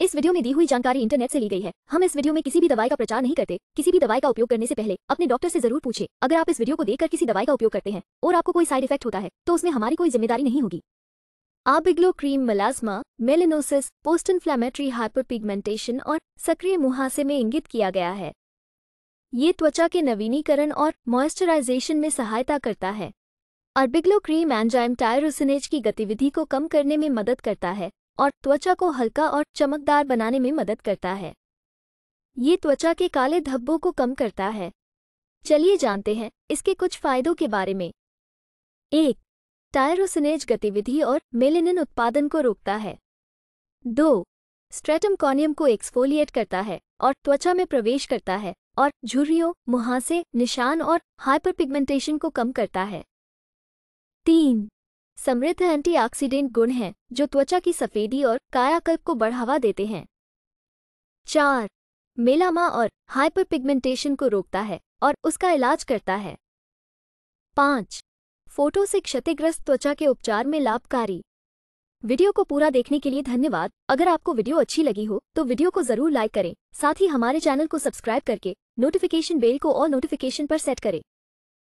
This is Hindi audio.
इस वीडियो में दी हुई जानकारी इंटरनेट से ली गई है हम इस वीडियो में किसी भी दवाई का प्रचार नहीं करते किसी भी दवाई का उपयोग करने से पहले अपने डॉक्टर से जरूर पूछे अगर आप इस वीडियो को देखकर किसी दवाई का उपयोग करते हैं और आपको कोई साइड इफेक्ट होता है तो उसमें हमारी कोई जिम्मेदारी नहीं होगी आबिग्लो cream melasma melanosis post inflammatory hyperpigmentation और सक्रिय मुहासे में इंगित किया गया है ये त्वचा के नवीनीकरण और मॉइस्चराइजेशन में सहायता करता है अर्बिग्लो क्रीम एंजाइम टायरोसिनेज की गतिविधि को कम करने में मदद करता है और त्वचा को हल्का और चमकदार बनाने में मदद करता है ये त्वचा के काले धब्बों को कम करता है चलिए जानते हैं इसके कुछ फायदों के बारे में एक टायरोसिनेज गतिविधि और मेलेनिन उत्पादन को रोकता है दो स्ट्रेटम कॉनियम को एक्सफोलिएट करता है और त्वचा में प्रवेश करता है और झुर्रियों मुहासे निशान और हाइपरपिगमेंटेशन को कम करता है तीन समृद्ध एंटीऑक्सीडेंट गुण हैं जो त्वचा की सफेदी और कायाकल्प को बढ़ावा देते हैं चार मेलामा और हाइपरपिगमेंटेशन को रोकता है और उसका इलाज करता है पाँच फोटो से क्षतिग्रस्त त्वचा के उपचार में लाभकारी वीडियो को पूरा देखने के लिए धन्यवाद अगर आपको वीडियो अच्छी लगी हो तो वीडियो को जरूर लाइक करें साथ ही हमारे चैनल को सब्सक्राइब करके नोटिफिकेशन बेल को और नोटिफिकेशन पर सेट करें